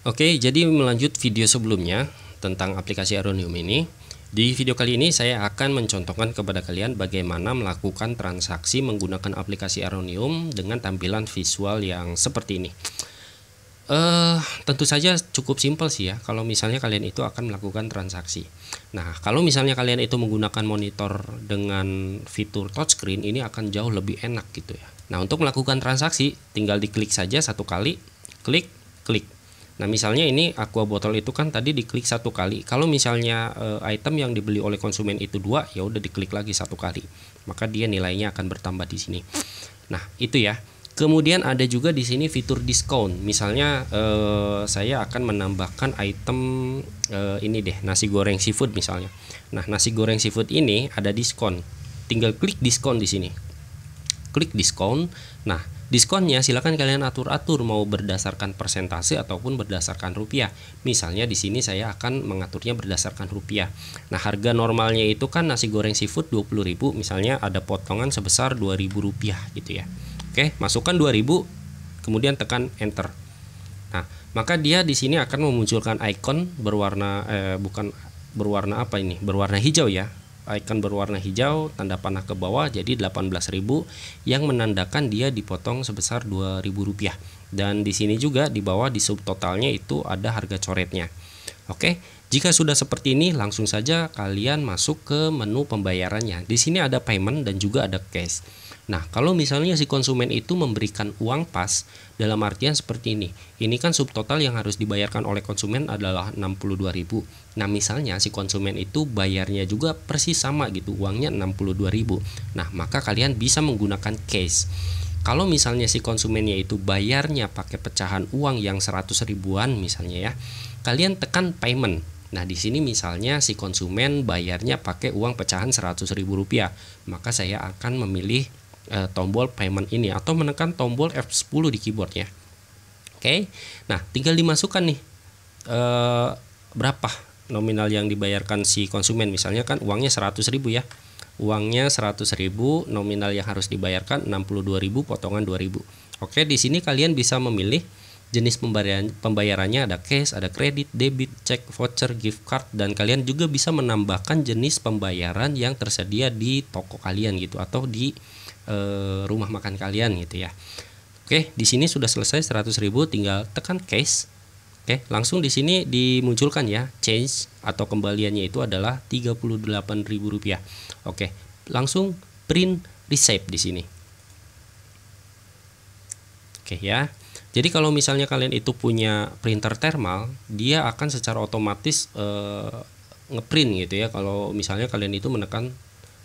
Oke, jadi melanjut video sebelumnya tentang aplikasi Aronium ini. Di video kali ini saya akan mencontohkan kepada kalian bagaimana melakukan transaksi menggunakan aplikasi Aronium dengan tampilan visual yang seperti ini. Uh, tentu saja cukup simpel sih ya kalau misalnya kalian itu akan melakukan transaksi. Nah, kalau misalnya kalian itu menggunakan monitor dengan fitur touchscreen ini akan jauh lebih enak gitu ya. Nah, untuk melakukan transaksi tinggal diklik saja satu kali, klik, klik. Nah misalnya ini aqua botol itu kan tadi diklik satu kali. Kalau misalnya e, item yang dibeli oleh konsumen itu dua, ya udah diklik lagi satu kali. Maka dia nilainya akan bertambah di sini. Nah itu ya. Kemudian ada juga di sini fitur diskon. Misalnya eh, saya akan menambahkan item eh, ini deh, nasi goreng seafood misalnya. Nah, nasi goreng seafood ini ada diskon. Tinggal klik diskon di sini. Klik diskon. Nah, Diskonnya silakan kalian atur-atur mau berdasarkan persentase ataupun berdasarkan rupiah. Misalnya di sini saya akan mengaturnya berdasarkan rupiah. Nah, harga normalnya itu kan nasi goreng seafood 20.000, misalnya ada potongan sebesar 2.000 rupiah gitu ya. Oke, masukkan 2.000 kemudian tekan enter. Nah, maka dia di sini akan memunculkan icon berwarna eh, bukan berwarna apa ini? Berwarna hijau ya icon berwarna hijau tanda panah ke bawah jadi 18.000 yang menandakan dia dipotong sebesar 2.000 rupiah dan di sini juga di bawah di subtotalnya itu ada harga coretnya oke jika sudah seperti ini langsung saja kalian masuk ke menu pembayarannya di sini ada payment dan juga ada cash Nah, kalau misalnya si konsumen itu memberikan uang pas dalam artian seperti ini. Ini kan subtotal yang harus dibayarkan oleh konsumen adalah 62.000. Nah, misalnya si konsumen itu bayarnya juga persis sama gitu, uangnya 62.000. Nah, maka kalian bisa menggunakan case. Kalau misalnya si konsumennya itu bayarnya pakai pecahan uang yang 100 ribuan misalnya ya, kalian tekan payment. Nah, di sini misalnya si konsumen bayarnya pakai uang pecahan 100 ribu rupiah, maka saya akan memilih Eh, tombol payment ini atau menekan tombol F10 di keyboardnya. Oke, nah tinggal dimasukkan nih eh berapa nominal yang dibayarkan si konsumen misalnya kan uangnya seratus ribu ya uangnya seratus ribu nominal yang harus dibayarkan dua ribu potongan 2000 Oke di sini kalian bisa memilih Jenis pembayaran, pembayarannya ada cash, ada kredit, debit, cek, voucher, gift card, dan kalian juga bisa menambahkan jenis pembayaran yang tersedia di toko kalian gitu atau di e, rumah makan kalian gitu ya. Oke, di sini sudah selesai 100.000 tinggal tekan cash. Oke, langsung di sini dimunculkan ya change atau kembaliannya itu adalah Rp38.000. Oke, langsung print receipt di sini. Oke ya. Jadi kalau misalnya kalian itu punya printer thermal, dia akan secara otomatis uh, ngeprint gitu ya. Kalau misalnya kalian itu menekan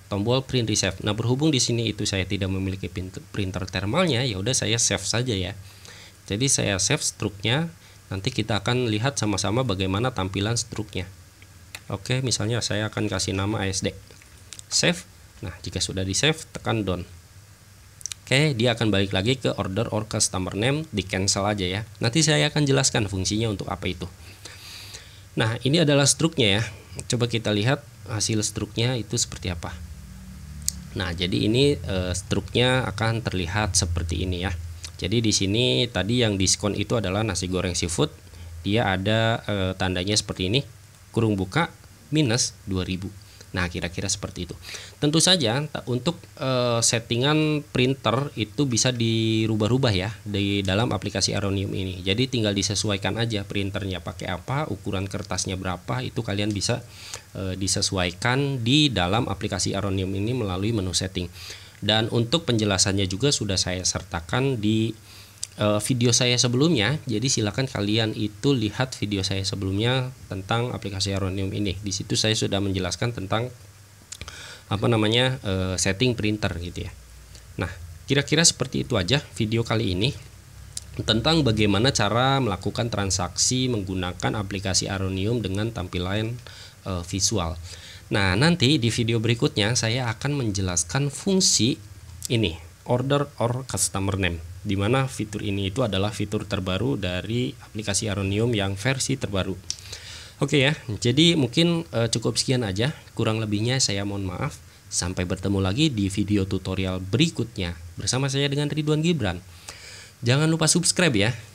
tombol print reset. Nah, berhubung di sini itu saya tidak memiliki printer thermalnya, ya udah saya save saja ya. Jadi saya save struknya. Nanti kita akan lihat sama-sama bagaimana tampilan struknya. Oke, misalnya saya akan kasih nama ASD. Save. Nah, jika sudah di save, tekan done. Oke, dia akan balik lagi ke order or customer name, di cancel aja ya. Nanti saya akan jelaskan fungsinya untuk apa itu. Nah, ini adalah struknya ya. Coba kita lihat hasil struknya itu seperti apa. Nah, jadi ini e, struknya akan terlihat seperti ini ya. Jadi di sini tadi yang diskon itu adalah nasi goreng seafood. Dia ada e, tandanya seperti ini, kurung buka minus 2000. Nah, kira-kira seperti itu. Tentu saja untuk uh, settingan printer itu bisa dirubah-rubah ya di dalam aplikasi Aronium ini. Jadi tinggal disesuaikan aja printernya pakai apa, ukuran kertasnya berapa, itu kalian bisa uh, disesuaikan di dalam aplikasi Aronium ini melalui menu setting. Dan untuk penjelasannya juga sudah saya sertakan di Eh, video saya sebelumnya. Jadi silakan kalian itu lihat video saya sebelumnya tentang aplikasi Aronium ini. Di situ saya sudah menjelaskan tentang apa namanya eh, setting printer gitu ya. Nah, kira-kira seperti itu aja video kali ini tentang bagaimana cara melakukan transaksi menggunakan aplikasi Aronium dengan tampilan eh, visual. Nah, nanti di video berikutnya saya akan menjelaskan fungsi ini order or customer name Dimana fitur ini itu adalah fitur terbaru dari aplikasi Aronium yang versi terbaru. Oke ya, jadi mungkin uh, cukup sekian aja. Kurang lebihnya saya mohon maaf. Sampai bertemu lagi di video tutorial berikutnya bersama saya dengan Ridwan Gibran. Jangan lupa subscribe ya.